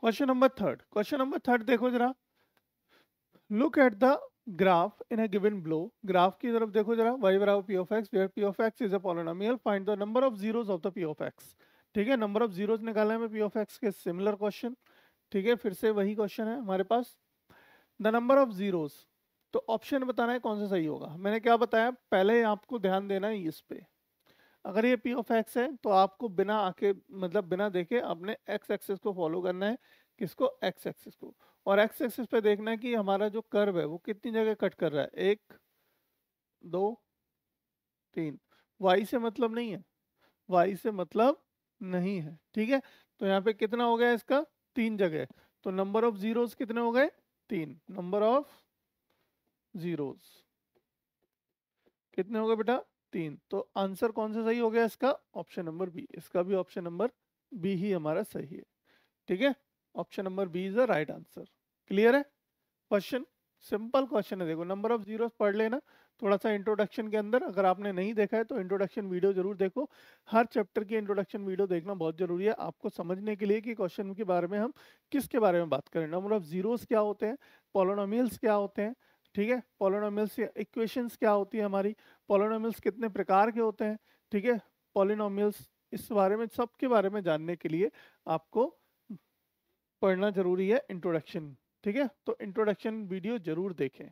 question number third question number third देखो जरा look at the graph in a given below graph की तरफ देखो जरा वाई बराबर P of X P of X is a polynomial find the number of zeros of the P of X ठीक है number of zeros निकालना है हमें पी ऑफ एक्स के सिमिलर क्वेश्चन ठीक है फिर से वही क्वेश्चन है हमारे पास द नंबर ऑफ जीरोस तो ऑप्शन बताना है कौन सा सही होगा मैंने क्या बताया पहले आपको ध्यान देना है इस पे अगर ये पी ऑफ एक्स है तो आपको बिना आके मतलब बिना देखे अपने एक्स एक्सेस को फॉलो करना है किसको एक्स एक्सेस को और एक्स एक्सेस पे देखना है कि हमारा जो कर्व है वो कितनी जगह कट कर रहा है एक दो तीन वाई से मतलब नहीं है वाई से मतलब नहीं है ठीक है तो यहाँ पे कितना हो गया इसका तीन जगह तो नंबर ऑफ जीरोस कितने हो गए तीन नंबर ऑफ जीरोस कितने हो गए बेटा तीन तो आंसर कौन सा सही हो गया इसका ऑप्शन नंबर बी इसका भी ऑप्शन नंबर बी ही हमारा सही है ठीक है option number B is the right answer clear है क्वेश्चन सिंपल क्वेश्चन है देखो नंबर ऑफ जीरोस पढ़ लेना थोड़ा सा इंट्रोडक्शन के अंदर अगर आपने नहीं देखा है तो इंट्रोडक्शन वीडियो जरूर देखो हर चैप्टर की इंट्रोडक्शन वीडियो देखना बहुत जरूरी है आपको समझने के लिए कि क्वेश्चन के बारे में हम किसके बारे में बात करें नंबर ऑफ जीरोस क्या होते हैं पोलोनोमियल्स क्या होते हैं ठीक है पोलिनोमिल्स इक्वेशंस क्या होती है हमारी पोलिनोमिल्स कितने प्रकार के होते हैं ठीक है पोलिनोमिल्स इस बारे में सब के बारे में जानने के लिए आपको पढ़ना जरूरी है इंट्रोडक्शन ठीक है तो इंट्रोडक्शन वीडियो जरूर देखें